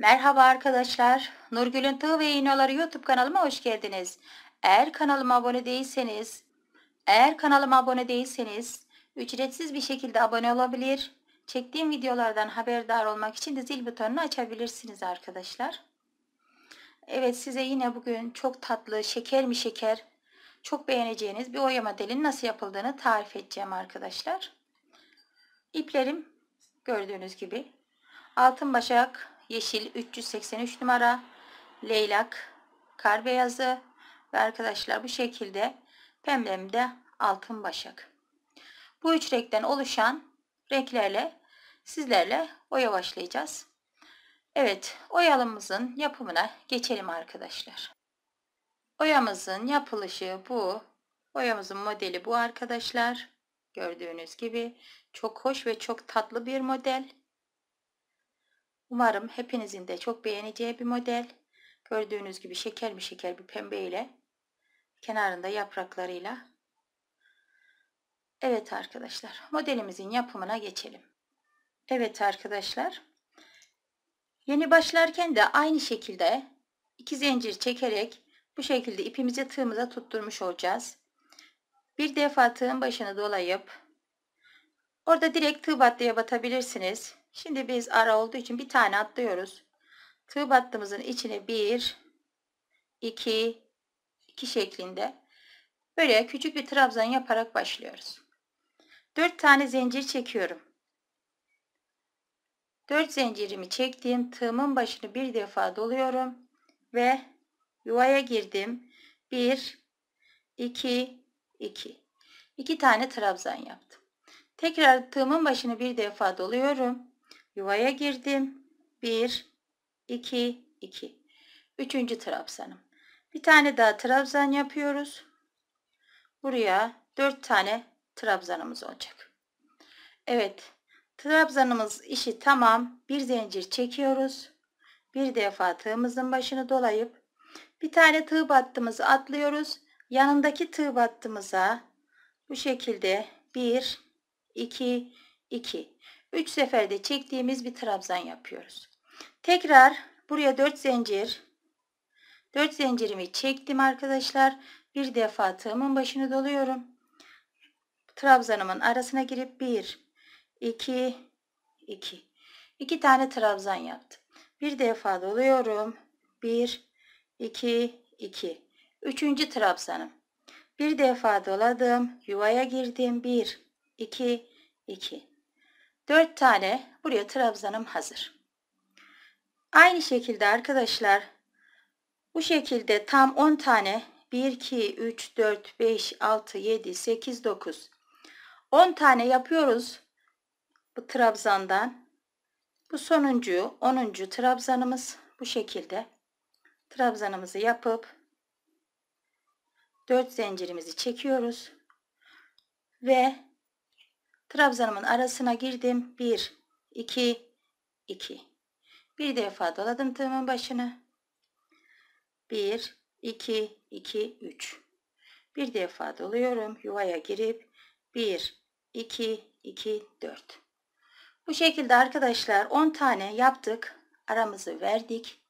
Merhaba arkadaşlar. Nurgül'ün Tığ ve İğnoları YouTube kanalıma hoş geldiniz. Eğer kanalıma abone değilseniz, eğer kanalıma abone değilseniz ücretsiz bir şekilde abone olabilir. Çektiğim videolardan haberdar olmak için de zil butonunu açabilirsiniz arkadaşlar. Evet size yine bugün çok tatlı, şeker mi şeker, çok beğeneceğiniz bir oyama delinin nasıl yapıldığını tarif edeceğim arkadaşlar. İplerim gördüğünüz gibi altın başak yeşil 383 numara leylak kar beyazı ve arkadaşlar bu şekilde pembe'mde altın başak. Bu üç renkten oluşan renklerle sizlerle oya başlayacağız. Evet oyalımızın yapımına geçelim arkadaşlar. Oyamızın yapılışı bu. Oyamızın modeli bu arkadaşlar. Gördüğünüz gibi çok hoş ve çok tatlı bir model. Umarım hepinizin de çok beğeneceği bir model. Gördüğünüz gibi şeker mi şeker bir pembe ile kenarında yapraklarıyla. Evet arkadaşlar modelimizin yapımına geçelim. Evet arkadaşlar yeni başlarken de aynı şekilde iki zincir çekerek bu şekilde ipimizi tığımıza tutturmuş olacağız. Bir defa tığın başını dolayıp orada direkt tığ battıya batabilirsiniz. Şimdi biz ara olduğu için bir tane atlıyoruz. Tığ battığımızın içine bir, iki, iki şeklinde böyle küçük bir trabzan yaparak başlıyoruz. Dört tane zincir çekiyorum. Dört zincirimi çektim. Tığımın başını bir defa doluyorum ve yuvaya girdim. Bir, iki, iki. İki tane trabzan yaptım. Tekrar tığımın başını bir defa doluyorum Yuvaya girdim. 1, 2, 2. Üçüncü trabzanım. Bir tane daha trabzan yapıyoruz. Buraya 4 tane trabzanımız olacak. Evet. Trabzanımız işi tamam. Bir zincir çekiyoruz. Bir defa tığımızın başını dolayıp bir tane tığ battığımızı atlıyoruz. Yanındaki tığ battığımıza bu şekilde 1, 2, 2. 3 seferde çektiğimiz bir trabzan yapıyoruz. Tekrar buraya 4 zincir 4 zincirimi çektim arkadaşlar. Bir defa tığımın başını doluyorum. Trabzanımın arasına girip 1 2 2 2 tane trabzan yaptım. Bir defa doluyorum. 1 2 2 Üçüncü trabzanım. Bir defa doladım. Yuvaya girdim. 1 2 2 4 tane buraya trabzanım hazır. Aynı şekilde arkadaşlar bu şekilde tam 10 tane 1, 2, 3, 4, 5, 6, 7, 8, 9 10 tane yapıyoruz bu trabzandan. Bu sonuncu 10. trabzanımız bu şekilde. Trabzanımızı yapıp 4 zincirimizi çekiyoruz ve Trabzanımın arasına girdim. 1, 2, 2. Bir defa doladım tığımın başını. 1, 2, 2, 3. Bir defa doluyorum. Yuvaya girip 1, 2, 2, 4. Bu şekilde arkadaşlar 10 tane yaptık. Aramızı verdik.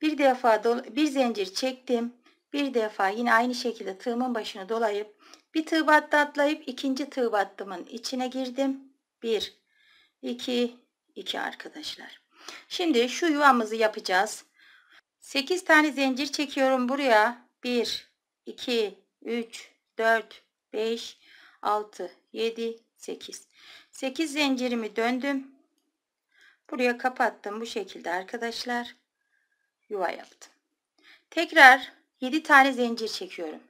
Bir defa bir zincir çektim. Bir defa yine aynı şekilde tığımın başını dolayıp bir tığ battı atlayıp ikinci tığ battımın içine girdim. 1, 2, 2 arkadaşlar. Şimdi şu yuvamızı yapacağız. 8 tane zincir çekiyorum buraya. 1, 2, 3, 4, 5, 6, 7, 8. 8 zincirimi döndüm. Buraya kapattım bu şekilde arkadaşlar. Yuva yaptım. Tekrar 7 tane zincir çekiyorum.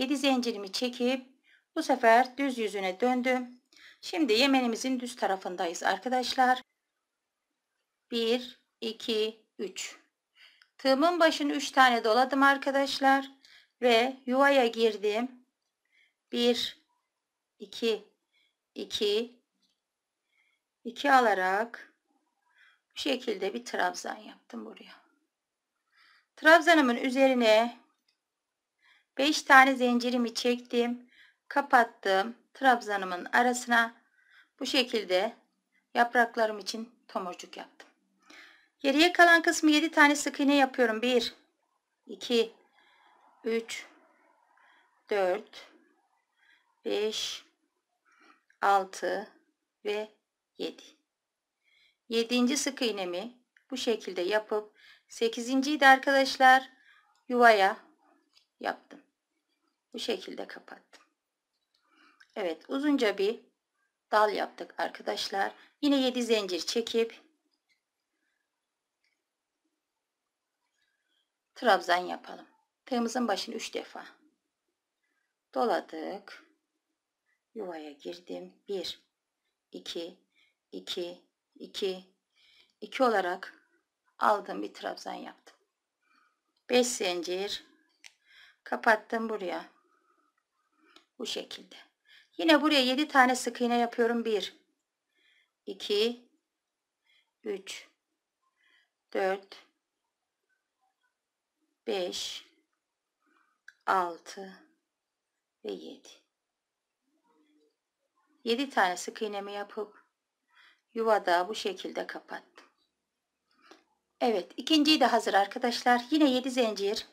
7 zincirimi çekip bu sefer düz yüzüne döndüm. Şimdi yemenimizin düz tarafındayız arkadaşlar. 1 2 3 Tığımın başını 3 tane doladım arkadaşlar ve yuvaya girdim. 1 2 2 2 alarak bu şekilde bir trabzan yaptım buraya. Trabzanımın üzerine 5 tane zincirimi çektim. Kapattım. Trabzanımın arasına bu şekilde yapraklarım için tomurcuk yaptım. Geriye kalan kısmı 7 tane sık iğne yapıyorum. 1 2 3 4 5 6 ve 7. 7. sık iğnemi bu şekilde yapıp 8.yi de arkadaşlar yuvaya yaptım. Bu şekilde kapattım. Evet uzunca bir dal yaptık arkadaşlar. Yine 7 zincir çekip trabzan yapalım. Tığımızın başını 3 defa doladık. Yuvaya girdim. 1 2 2 2 2 olarak aldım bir trabzan yaptım. 5 zincir kapattım buraya bu şekilde. Yine buraya 7 tane sık iğne yapıyorum. 1 2 3 4 5 6 ve 7 7 tane sık iğnemi yapıp yuvada bu şekilde kapattım. Evet ikinciyi de hazır arkadaşlar. Yine 7 zincir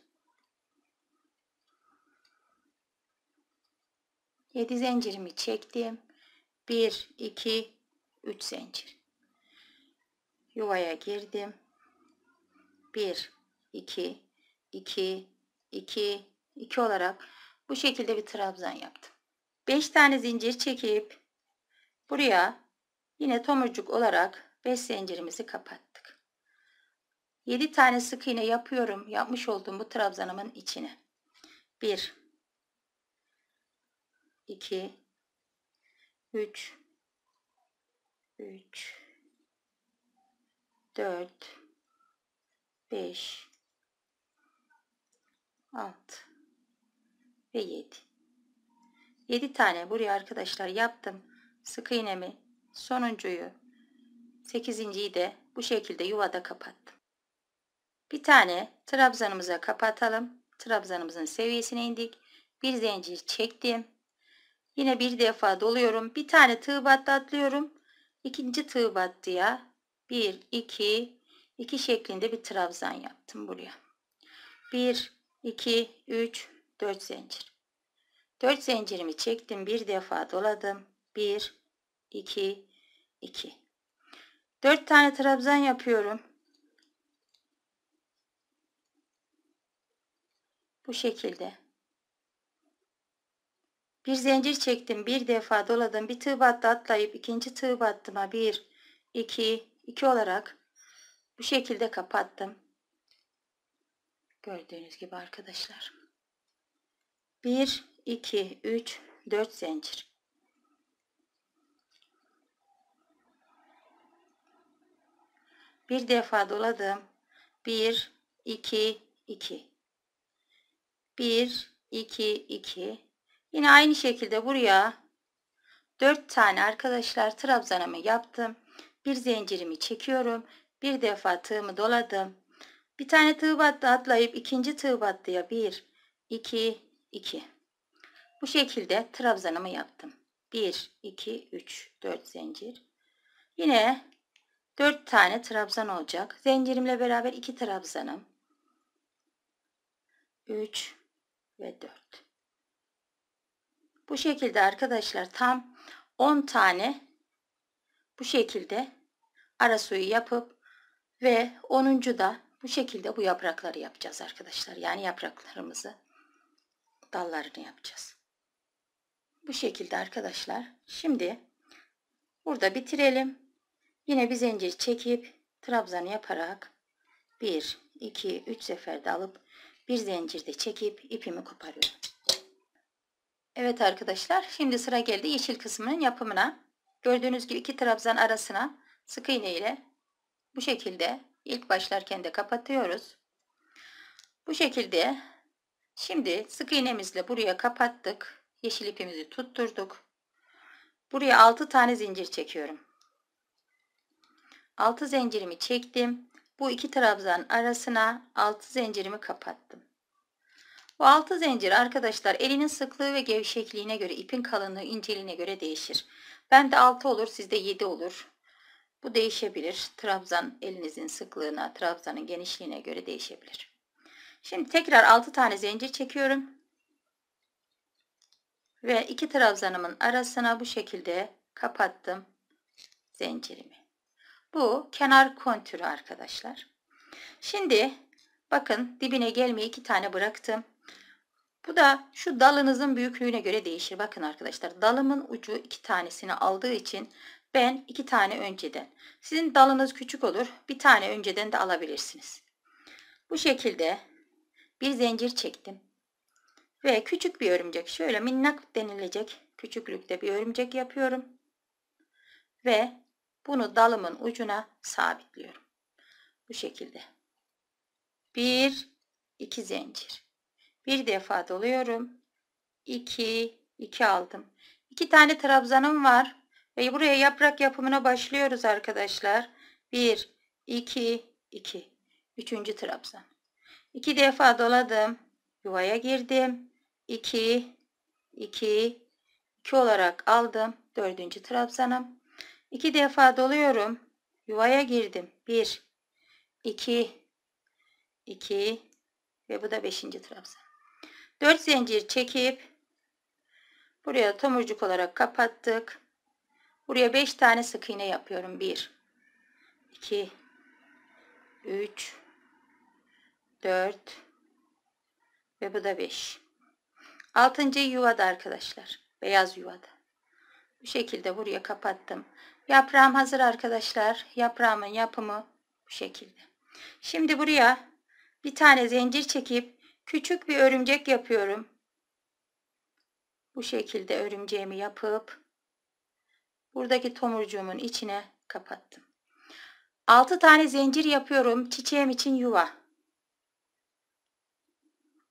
7 zincirimi çektim. 1, 2, 3 zincir. Yuvaya girdim. 1, 2, 2, 2, 2 olarak bu şekilde bir trabzan yaptım. 5 tane zincir çekip buraya yine tomurcuk olarak 5 zincirimizi kapattık. 7 tane sık iğne yapıyorum. Yapmış olduğum bu trabzanımın içine. 1 2 3 3 4 5 6 ve 7 7 tane buraya arkadaşlar yaptım sık iğnemi sonuncuyu 8.yi de bu şekilde yuvada kapattım bir tane trabzanımıza kapatalım trabzanımızın seviyesine indik bir zincir çektim Yine bir defa doluyorum. Bir tane tığ battı atlıyorum. İkinci tığ battıya 1, 2, 2 şeklinde bir trabzan yaptım buraya. 1, 2, 3, 4 zincir. 4 zincirimi çektim. Bir defa doladım. 1, 2, 2. 4 tane trabzan yapıyorum. Bu şekilde. Bir zincir çektim bir defa doladım bir tığ battı atlayıp ikinci tığ battıma bir iki iki olarak bu şekilde kapattım. Gördüğünüz gibi arkadaşlar. bir iki üç dört zincir. Bir defa doladım. bir iki iki bir iki iki Yine aynı şekilde buraya 4 tane arkadaşlar trabzanımı yaptım. Bir zincirimi çekiyorum. Bir defa tığımı doladım. Bir tane tığ battı atlayıp ikinci tığ battıya 1, 2, 2. Bu şekilde trabzanımı yaptım. 1, 2, 3, 4 zincir. Yine 4 tane trabzan olacak. Zincirimle beraber 2 trabzanım. 3 ve 4. Bu şekilde arkadaşlar tam 10 tane bu şekilde ara suyu yapıp ve 10. da bu şekilde bu yaprakları yapacağız arkadaşlar. Yani yapraklarımızı dallarını yapacağız. Bu şekilde arkadaşlar. Şimdi burada bitirelim. Yine bir zincir çekip trabzanı yaparak 1, 2, 3 seferde alıp bir zincirde çekip ipimi koparıyorum. Evet arkadaşlar şimdi sıra geldi yeşil kısmının yapımına. Gördüğünüz gibi iki trabzan arasına sık iğne ile bu şekilde ilk başlarken de kapatıyoruz. Bu şekilde şimdi sık iğnemizle buraya kapattık. Yeşil ipimizi tutturduk. Buraya 6 tane zincir çekiyorum. 6 zincirimi çektim. Bu iki trabzan arasına 6 zincirimi kapattım. Bu altı zincir arkadaşlar elinin sıklığı ve gevşekliğine göre ipin kalınlığı inceliğine göre değişir. Ben de 6 olur sizde 7 olur. Bu değişebilir. Trabzan elinizin sıklığına, trabzanın genişliğine göre değişebilir. Şimdi tekrar 6 tane zincir çekiyorum. Ve iki trabzanımın arasına bu şekilde kapattım zincirimi. Bu kenar kontürü arkadaşlar. Şimdi bakın dibine gelmeyi iki tane bıraktım. Bu da şu dalınızın büyüklüğüne göre değişir. Bakın arkadaşlar dalımın ucu iki tanesini aldığı için ben iki tane önceden. Sizin dalınız küçük olur. Bir tane önceden de alabilirsiniz. Bu şekilde bir zincir çektim. Ve küçük bir örümcek. Şöyle minnak denilecek küçüklükte bir örümcek yapıyorum. Ve bunu dalımın ucuna sabitliyorum. Bu şekilde. Bir, iki zincir. Bir defa doluyorum. 2, 2 aldım. 2 tane trabzanım var. Ve buraya yaprak yapımına başlıyoruz arkadaşlar. 1, 2, 2. Üçüncü trabzan. 2 defa doladım. Yuvaya girdim. 2, 2, 2 olarak aldım. Dördüncü trabzanım. 2 defa doluyorum. Yuvaya girdim. 1, 2, 2 ve bu da beşinci trabzan. 4 zincir çekip buraya tomurcuk olarak kapattık. Buraya 5 tane sık iğne yapıyorum. 1 2 3 4 ve bu da 5. 6. yuvada arkadaşlar. Beyaz yuvada. Bu şekilde buraya kapattım. Yaprağım hazır arkadaşlar. Yaprağımın yapımı bu şekilde. Şimdi buraya bir tane zincir çekip Küçük bir örümcek yapıyorum. Bu şekilde örümceğimi yapıp buradaki tomurcuğumun içine kapattım. 6 tane zincir yapıyorum çiçeğim için yuva.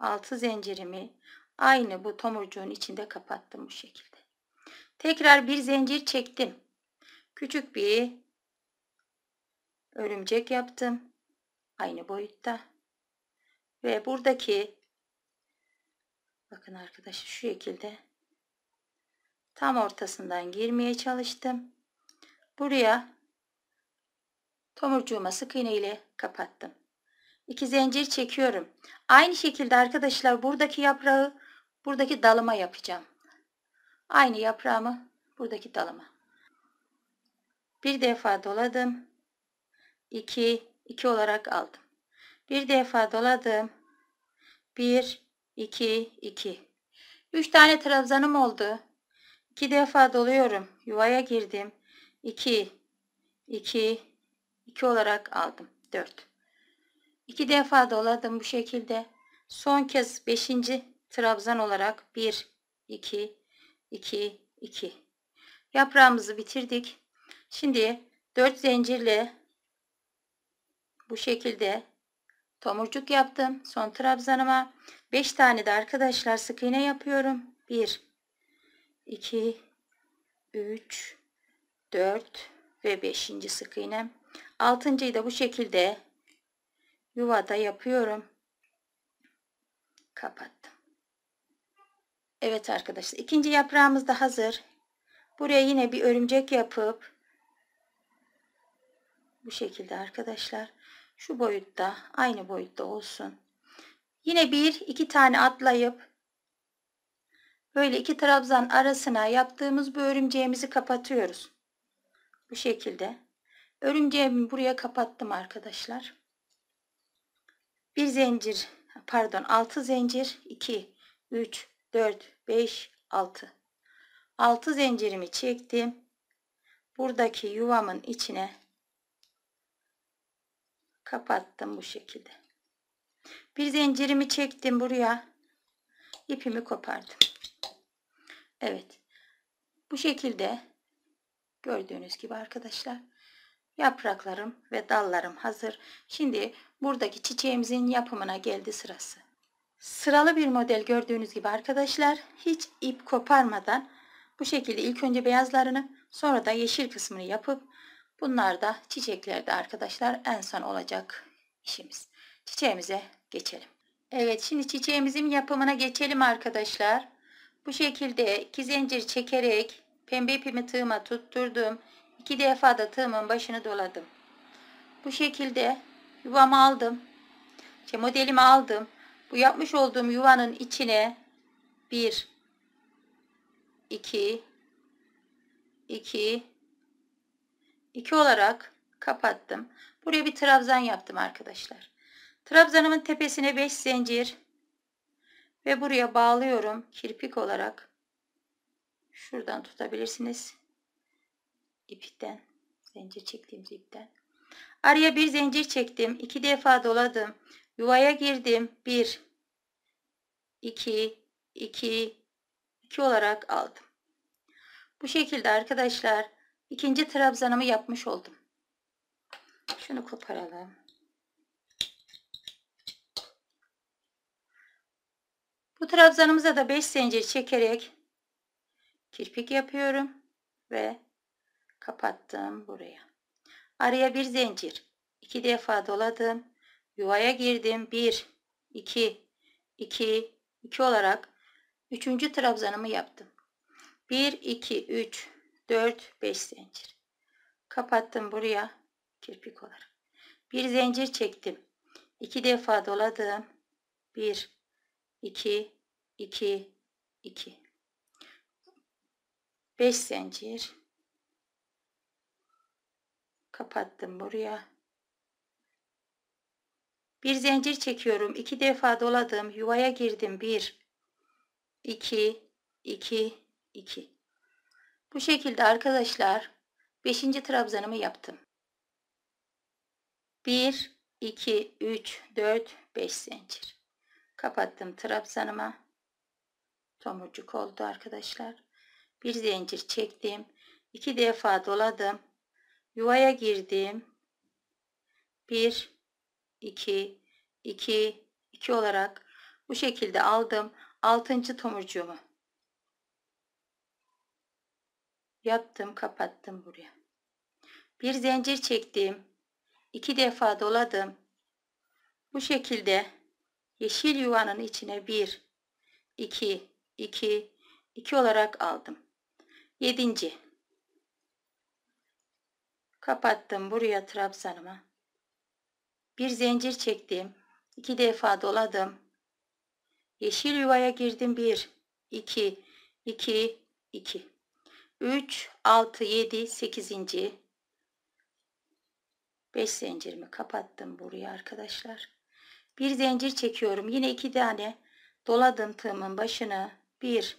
6 zincirimi aynı bu tomurcuğun içinde kapattım bu şekilde. Tekrar bir zincir çektim. Küçük bir örümcek yaptım. Aynı boyutta. Ve buradaki bakın arkadaşlar şu şekilde tam ortasından girmeye çalıştım. Buraya tomurcuğuma sık iğne ile kapattım. 2 zincir çekiyorum. Aynı şekilde arkadaşlar buradaki yaprağı buradaki dalıma yapacağım. Aynı yaprağımı buradaki dalıma. Bir defa doladım. 2 2 olarak aldım. Bir defa doladım. 1, 2, 2. 3 tane trabzanım oldu. 2 defa doluyorum. Yuvaya girdim. 2, 2, 2 olarak aldım. 4. 2 defa doladım bu şekilde. Son kez 5. trabzan olarak 1, 2, 2, 2. Yaprağımızı bitirdik. Şimdi 4 zincirle bu şekilde Tomurcuk yaptım. Son trabzanıma 5 tane de arkadaşlar sık iğne yapıyorum. 1 2 3 4 ve 5. sık iğnem. 6.'yı da bu şekilde yuvada yapıyorum. Kapattım. Evet arkadaşlar ikinci yaprağımız da hazır. Buraya yine bir örümcek yapıp bu şekilde arkadaşlar şu boyutta aynı boyutta olsun. Yine bir iki tane atlayıp böyle iki trabzan arasına yaptığımız bu örümceğimizi kapatıyoruz. Bu şekilde. Örümceğimi buraya kapattım arkadaşlar. Bir zincir pardon altı zincir 2 üç, dört, beş, altı. Altı zincirimi çektim. Buradaki yuvamın içine kapattım bu şekilde. Bir zincirimi çektim buraya. ipimi kopardım. Evet. Bu şekilde gördüğünüz gibi arkadaşlar yapraklarım ve dallarım hazır. Şimdi buradaki çiçeğimizin yapımına geldi sırası. Sıralı bir model gördüğünüz gibi arkadaşlar hiç ip koparmadan bu şekilde ilk önce beyazlarını sonra da yeşil kısmını yapıp Bunlar da çiçeklerde arkadaşlar en son olacak işimiz. Çiçeğimize geçelim. Evet şimdi çiçeğimizin yapımına geçelim arkadaşlar. Bu şekilde iki zincir çekerek pembe ipimi tığıma tutturdum. İki defa da tığımın başını doladım. Bu şekilde yuvamı aldım. İşte modelimi aldım. Bu yapmış olduğum yuvanın içine 1 2 2 2 olarak kapattım. Buraya bir trabzan yaptım arkadaşlar. Trabzanımın tepesine 5 zincir ve buraya bağlıyorum kirpik olarak. Şuradan tutabilirsiniz. İpten, zincir çektiğim ipten. Araya bir zincir çektim. 2 defa doladım. Yuvaya girdim. 1 2 2 2 olarak aldım. Bu şekilde arkadaşlar İkinci trabzanımı yapmış oldum. Şunu koparalım. Bu trabzanımıza da 5 zincir çekerek kirpik yapıyorum ve kapattım buraya. Araya bir zincir. 2 defa doladım. Yuvaya girdim. 1 2 2 2 olarak 3. trabzanımı yaptım. 1 2 3 4, 5 zincir. Kapattım buraya kirpik olarak. Bir zincir çektim. 2 defa doladım. 1, 2, 2, 2. 5 zincir. Kapattım buraya. Bir zincir çekiyorum. 2 defa doladım. Yuvaya girdim. 1, 2, 2, 2. Bu şekilde arkadaşlar 5. trabzanımı yaptım. 1, 2, 3, 4, 5 zincir. Kapattım trabzanıma. Tomurcuk oldu arkadaşlar. Bir zincir çektim. 2 defa doladım. Yuvaya girdim. 1, 2, 2, 2 olarak bu şekilde aldım. 6. tomurcuğumu. yaptım kapattım buraya. Bir zincir çektim. iki defa doladım. Bu şekilde yeşil yuvanın içine bir, iki, iki, iki olarak aldım. Yedinci. Kapattım buraya trabzanıma. Bir zincir çektim. iki defa doladım. Yeşil yuvaya girdim. bir, iki, iki, iki. 3 6 7 8. 5 zincirimi kapattım buraya arkadaşlar. Bir zincir çekiyorum. Yine iki tane doladım tığımın başına. 1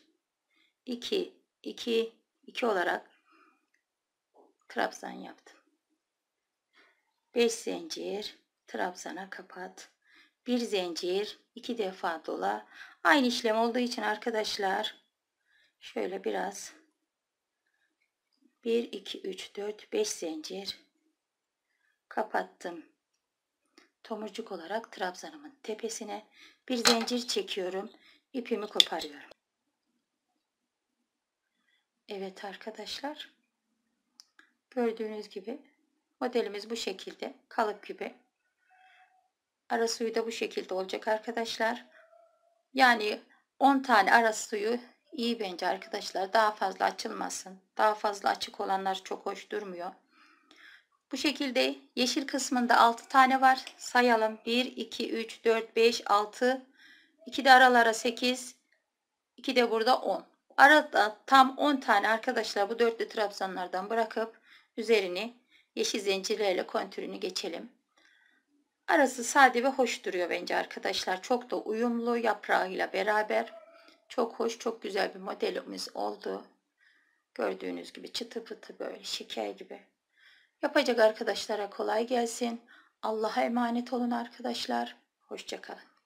2 2 2 olarak trabzan yaptım. 5 zincir trabzana kapat. Bir zincir iki defa dola. Aynı işlem olduğu için arkadaşlar şöyle biraz 1 2 3 4 5 zincir kapattım tomurcuk olarak trabzanımın tepesine bir zincir çekiyorum ipimi koparıyorum Evet arkadaşlar gördüğünüz gibi modelimiz bu şekilde kalıp gibi ara suyu da bu şekilde olacak arkadaşlar yani 10 tane ara suyu İyi bence arkadaşlar daha fazla açılmasın. Daha fazla açık olanlar çok hoş durmuyor. Bu şekilde yeşil kısmında 6 tane var. Sayalım. 1, 2, 3, 4, 5, 6. 2 de aralara 8. 2 de burada 10. Arada tam 10 tane arkadaşlar bu dörtlü trabzanlardan bırakıp üzerini yeşil zincirlerle kontürünü geçelim. Arası sade ve hoş duruyor bence arkadaşlar. Çok da uyumlu yaprağıyla beraber. Çok hoş, çok güzel bir modelimiz oldu. Gördüğünüz gibi çıtı pıtı böyle şeker gibi. Yapacak arkadaşlara kolay gelsin. Allah'a emanet olun arkadaşlar. Hoşçakalın.